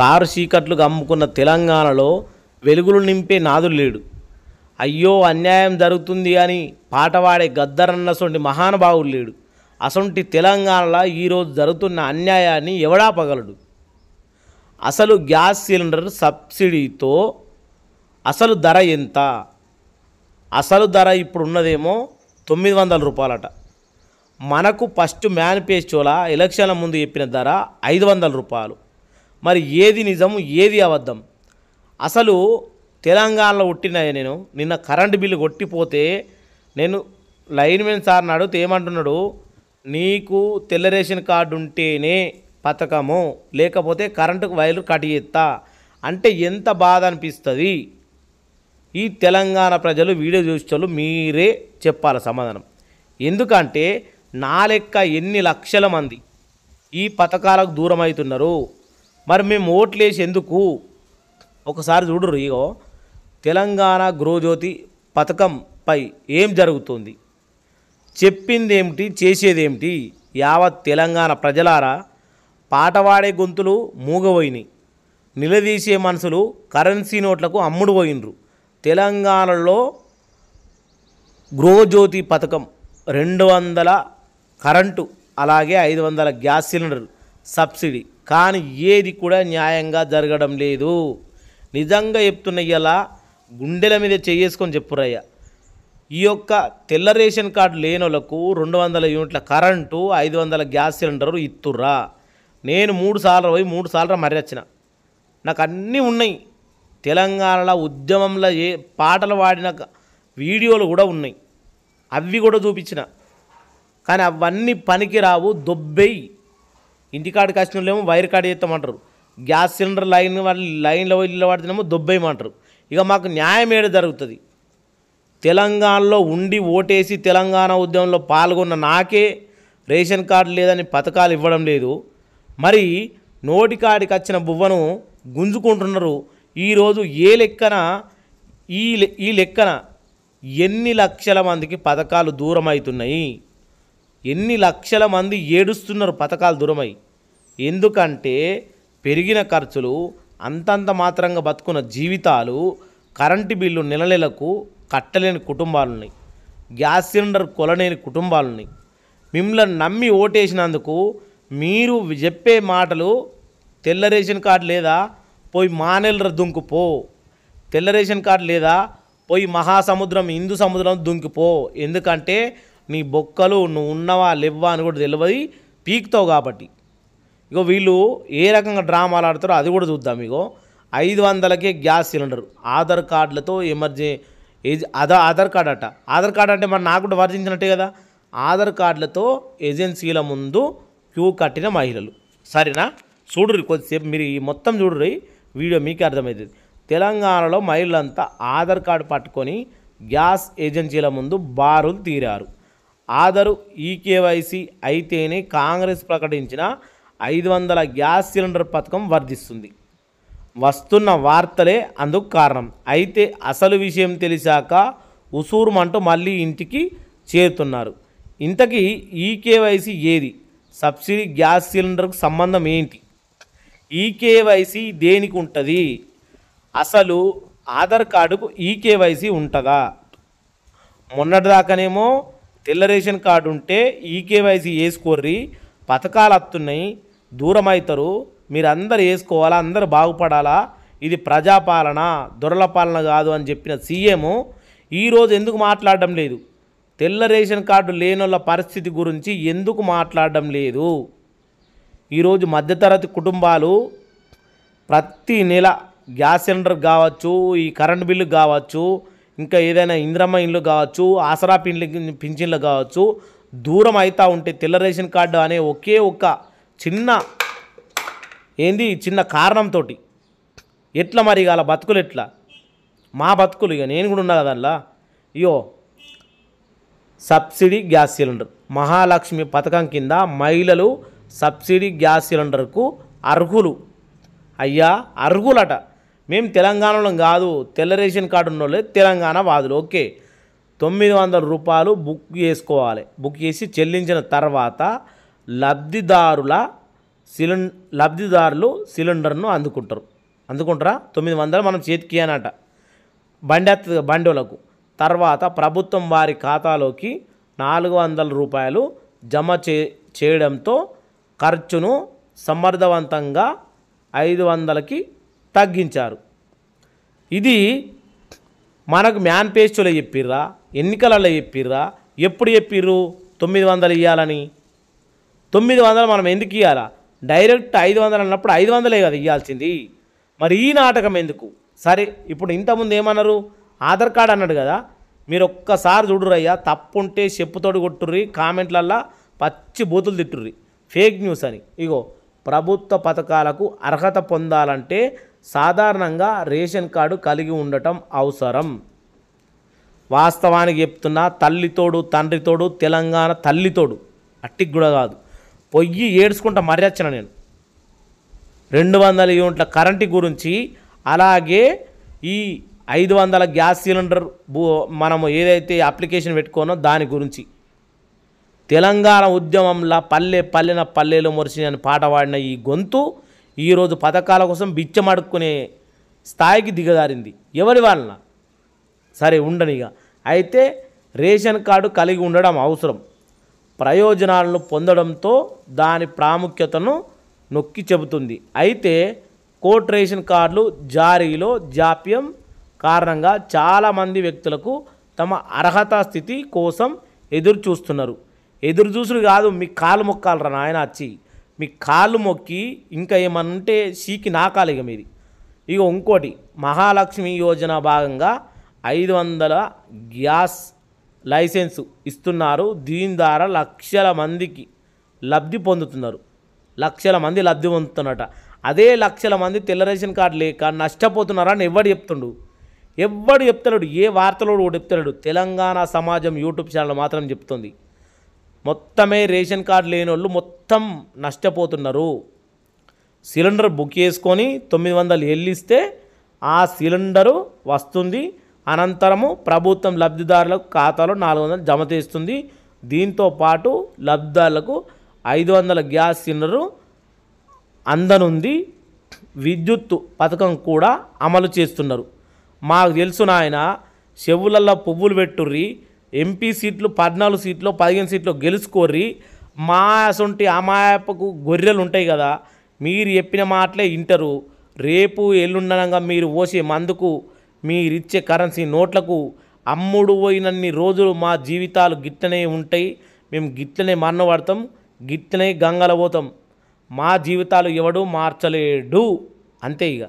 car చీకట్లు అమ్ముకున్న తెలంగాణలో వెలుగులు నింపే నాదులు లేడు అయ్యో అన్యాయం జరుగుతుంది అని పాటవాడే గద్దరన్నసొంటి మహానుభావుడు లేడు అసొంటి తెలంగాణలో ఈరోజు జరుగుతున్న అన్యాయాన్ని ఎవడా పగలడు అసలు గ్యాస్ సిలిండర్ సబ్సిడీతో అసలు ధర ఎంత అసలు ధర ఇప్పుడు ఉన్నదేమో తొమ్మిది వందల రూపాయలట మనకు ఫస్ట్ మేనిఫెస్టోలా ఎలక్షన్ల ముందు చెప్పిన ధర ఐదు వందల రూపాయలు మరి ఏది నిజము ఏది అబద్ధం అసలు తెలంగాణలో ఉట్టినా నేను నిన్న కరెంటు బిల్లు కొట్టిపోతే నేను లైన్మెన్ సార్ నాడు ఏమంటున్నాడు నీకు తెల్ల రేషన్ కార్డు ఉంటేనే పథకము లేకపోతే కరెంటుకు వైర్లు కట్ చేస్తా అంటే ఎంత బాధ అనిపిస్తుంది ఈ తెలంగాణ ప్రజలు వీడియో చూసేటోళ్ళు మీరే చెప్పాలి సమాధానం ఎందుకంటే నా లెక్క ఎన్ని లక్షల మంది ఈ పథకాలకు దూరం అవుతున్నారు మరి మేము వేసి ఎందుకు ఒకసారి చూడరు ఇగో తెలంగాణ గృహజ్యోతి పథకంపై ఏం జరుగుతుంది చెప్పిందేమిటి చేసేదేమిటి యావత్ తెలంగాణ ప్రజలారా పాటవాడే గొంతులు మూగబోయినాయి నిలదీసే మనసులు కరెన్సీ నోట్లకు అమ్ముడు పోయినరు తెలంగాణలో గృహజ్యోతి పథకం రెండు వందల కరెంటు అలాగే ఐదు వందల గ్యాస్ సిలిండర్ సబ్సిడీ కానీ ఏది కూడా న్యాయంగా జరగడం లేదు నిజంగా చెప్తున్న గుండెల మీద చేసుకొని చెప్పురయ్య ఈ యొక్క తెల్ల రేషన్ కార్డు లేనోళ్లకు రెండు వందల యూనిట్ల కరెంటు ఐదు వందల గ్యాస్ సిలిండరు ఇత్తుర్రా నేను మూడు సార్లు పోయి మూడు సార్లు మర్రచ్చిన నాకు అన్నీ ఉన్నాయి తెలంగాణలో ఉద్యమంలో ఏ పాటలు పాడిన వీడియోలు కూడా ఉన్నాయి అవి కూడా చూపించిన కానీ అవన్నీ పనికిరావు దొబ్బెయి ఇంటికాడికి వచ్చిన వాళ్ళేమో వైర్ కాడ చేస్తామంటారు గ్యాస్ సిలిండర్ లైన్ వాళ్ళు లైన్లో ఇల్లు వాడితేనేమో దొబ్బేయమంటారు ఇక మాకు న్యాయం ఏడ జరుగుతుంది తెలంగాణలో ఉండి ఓటేసి తెలంగాణ ఉద్యమంలో పాల్గొన్న నాకే రేషన్ కార్డు లేదని పథకాలు ఇవ్వడం లేదు మరి నోటికాడికి వచ్చిన బువ్వను గుంజుకుంటున్నారు ఈరోజు ఏ లెక్కన ఈ ఈ లెక్కన ఎన్ని లక్షల మందికి పథకాలు దూరం అవుతున్నాయి ఎన్ని లక్షల మంది ఏడుస్తున్నారు పథకాలు దూరమై ఎందుకంటే పెరిగిన ఖర్చులు అంతంత మాత్రంగా బతుకున్న జీవితాలు కరెంటు బిల్లు నెల నెలకు కట్టలేని కుటుంబాలున్నాయి గ్యాస్ సిలిండర్ కొలలేని కుటుంబాలున్నాయి మిమ్మల్ని నమ్మి ఓటేసినందుకు మీరు చెప్పే మాటలు తెల్ల రేషన్ కార్డు లేదా పోయి మానెల్ర దుంకుపో తెల్ల రేషన్ కార్డు లేదా పోయి మహాసముద్రం హిందూ సముద్రం దుంకిపో ఎందుకంటే నీ బొక్కలు నువ్వు ఉన్నవా లెవ్వా అని కూడా తెలియదు పీక్తావు కాబట్టి ఇగో వీళ్ళు ఏ రకంగా డ్రామాలు ఆడతారో అది కూడా చూద్దాం ఇగో ఐదు వందలకే గ్యాస్ సిలిండర్ ఆధార్ కార్డులతో ఎమర్జె అదా ఆధార్ కార్డ్ అట ఆధార్ కార్డ్ అంటే మరి నాకు కూడా వర్జించినట్టే కదా ఆధార్ కార్డులతో ఏజెన్సీల ముందు క్యూ కట్టిన మహిళలు సరేనా చూడరు కొద్దిసేపు మీరు ఈ మొత్తం చూడరు వీడియో మీకు అర్థమవుతుంది తెలంగాణలో మహిళలంతా ఆధార్ కార్డు పట్టుకొని గ్యాస్ ఏజెన్సీల ముందు బారులు తీరారు ఆధారు ఈకేవైసీ అయితేనే కాంగ్రెస్ ప్రకటించిన ఐదు వందల గ్యాస్ సిలిండర్ పథకం వర్ధిస్తుంది వస్తున్న వార్తలే అందుకు కారణం అయితే అసలు విషయం తెలిసాక ఉసూరుమంటూ మళ్ళీ ఇంటికి చేరుతున్నారు ఇంతకీ ఈకేవైసీ ఏది సబ్సిడీ గ్యాస్ సిలిండర్కు సంబంధం ఏంటి ఈకేవైసీ దేనికి ఉంటుంది అసలు ఆధార్ కార్డుకు ఈకేవైసీ ఉంటుందా మొన్నటిదాకానేమో తెల్ల రేషన్ కార్డు ఉంటే ఈకేవైసీ వేసుకోర్రి పథకాలు వస్తున్నాయి దూరం అవుతారు మీరు అందరు వేసుకోవాలా అందరు బాగుపడాలా ఇది ప్రజాపాలన దొరల పాలన కాదు అని చెప్పిన సీఎం ఈరోజు ఎందుకు మాట్లాడడం లేదు తెల్ల రేషన్ కార్డు లేనోళ్ళ పరిస్థితి గురించి ఎందుకు మాట్లాడడం లేదు ఈరోజు మధ్యతరగతి కుటుంబాలు ప్రతి నెల గ్యాస్ సిలిండర్ కావచ్చు ఈ కరెంటు బిల్లు కావచ్చు ఇంకా ఏదైనా ఇంద్రమ్మ ఇండ్లు కావచ్చు ఆసరా పిండ్లు పింఛన్లు కావచ్చు దూరం అవుతూ ఉంటే తెల్ల రేషన్ కార్డు అనే ఒకే ఒక్క చిన్న ఏంది చిన్న కారణంతో ఎట్లా మరి ఇక బతుకులు ఎట్లా మా బతుకులు ఇక నేను కూడా ఉన్నా కదల్లా అయ్యో సబ్సిడీ గ్యాస్ సిలిండర్ మహాలక్ష్మి పథకం కింద మహిళలు సబ్సిడీ గ్యాస్ సిలిండర్కు అర్హులు అయ్యా అర్హులట మేము తెలంగాణలో కాదు తెల్ల రేషన్ కార్డు ఉన్నోళ్ళే తెలంగాణ వాదులు ఓకే తొమ్మిది వందల రూపాయలు బుక్ చేసుకోవాలి బుక్ చేసి చెల్లించిన తర్వాత లబ్ధిదారుల సిలిం లబ్ధిదారులు సిలిండర్ను అందుకుంటారు అందుకుంటారా తొమ్మిది వందలు మనం చేతికి అనట బండి బండిలకు తర్వాత ప్రభుత్వం వారి ఖాతాలోకి నాలుగు వందల రూపాయలు జమ చే చేయడంతో ఖర్చును సమర్థవంతంగా ఐదు వందలకి తగ్గించారు ఇది మనకు మేనిఫెస్టోలో చెప్పిర్రా ఎన్నికలలో చెప్పిర్రా ఎప్పుడు చెప్పిర్రు తొమ్మిది వందలు ఇవ్వాలని తొమ్మిది వందలు మనం ఎందుకు ఇవ్వాలా డైరెక్ట్ ఐదు వందలు అన్నప్పుడు ఐదు వందలే కదా ఇవ్వాల్సింది మరి ఈ నాటకం ఎందుకు సరే ఇప్పుడు ఇంతకుముందు ఏమన్నారు ఆధార్ కార్డు అన్నాడు కదా మీరు ఒక్కసారి చూడురయ్యా ఉంటే చెప్పుతోడు కొట్టుర్రి కామెంట్లల్లో పచ్చి బూతులు తిట్టుర్రి ఫేక్ న్యూస్ అని ఇగో ప్రభుత్వ పథకాలకు అర్హత పొందాలంటే సాధారణంగా రేషన్ కార్డు కలిగి ఉండటం అవసరం వాస్తవానికి చెప్తున్నా తల్లితోడు తండ్రితోడు తెలంగాణ తల్లితోడు అట్టికి కూడా కాదు పొయ్యి ఏడ్చుకుంటా మర్యాచన నేను రెండు వందల యూనిట్ల కరెంటు గురించి అలాగే ఈ ఐదు వందల గ్యాస్ సిలిండర్ మనము ఏదైతే అప్లికేషన్ పెట్టుకోనో దాని గురించి తెలంగాణ ఉద్యమంలో పల్లె పల్లెన పల్లెలు మురిసి అని పాట పాడిన ఈ గొంతు ఈరోజు పథకాల కోసం బిచ్చమడుక్కునే స్థాయికి దిగజారింది ఎవరి వాళ్ళ సరే ఉండనిగా అయితే రేషన్ కార్డు కలిగి ఉండడం అవసరం ప్రయోజనాలను పొందడంతో దాని ప్రాముఖ్యతను నొక్కి చెబుతుంది అయితే కోర్ట్ రేషన్ కార్డులు జారీలో జాప్యం కారణంగా చాలామంది వ్యక్తులకు తమ అర్హత స్థితి కోసం ఎదురు చూస్తున్నారు ఎదురు చూసుడు కాదు మీ కాలు మొక్కాలరా నాయన వచ్చి మీ కాళ్ళు మొక్కి ఇంకా ఏమంటే సీకి నాకాలి ఇక మీది ఇక ఇంకోటి మహాలక్ష్మి యోజన భాగంగా ఐదు వందల గ్యాస్ లైసెన్స్ ఇస్తున్నారు దీని ద్వారా లక్షల మందికి లబ్ధి పొందుతున్నారు లక్షల మంది లబ్ధి పొందుతున్నట అదే లక్షల మంది తెల్ల రేషన్ కార్డు లేక నష్టపోతున్నారని ఎవడు చెప్తుండు ఎవడు చెప్తలేడు ఏ వార్తలో కూడా చెప్తలేడు తెలంగాణ సమాజం యూట్యూబ్ ఛానల్ మాత్రం చెప్తుంది మొత్తమే రేషన్ కార్డు లేని వాళ్ళు మొత్తం నష్టపోతున్నారు సిలిండర్ బుక్ చేసుకొని తొమ్మిది వందలు వెళ్ళిస్తే ఆ సిలిండరు వస్తుంది అనంతరము ప్రభుత్వం లబ్ధిదారుల ఖాతాలో నాలుగు వందలు జమ చేస్తుంది దీంతో పాటు లబ్ధిదారులకు ఐదు వందల గ్యాస్ సిలిండరు అందనుంది విద్యుత్ పథకం కూడా అమలు చేస్తున్నారు మాకు తెలుసు నాయన చెవులల్లో పువ్వులు పెట్టుర్రి ఎంపీ సీట్లు పద్నాలుగు సీట్లు పదిహేను సీట్లు గెలుచుకోర్రి మా అసొంటి అమాయపకు గొర్రెలు ఉంటాయి కదా మీరు చెప్పిన మాటలే ఇంటరు రేపు ఎల్లుండనంగా మీరు పోసే మందుకు మీరిచ్చే కరెన్సీ నోట్లకు అమ్ముడు పోయినన్ని రోజులు మా జీవితాలు గిట్లనే ఉంటాయి మేము గిట్లనే మరణపడతాం గిట్లనే గంగల పోతాం మా జీవితాలు ఎవడు మార్చలేడు అంతే ఇక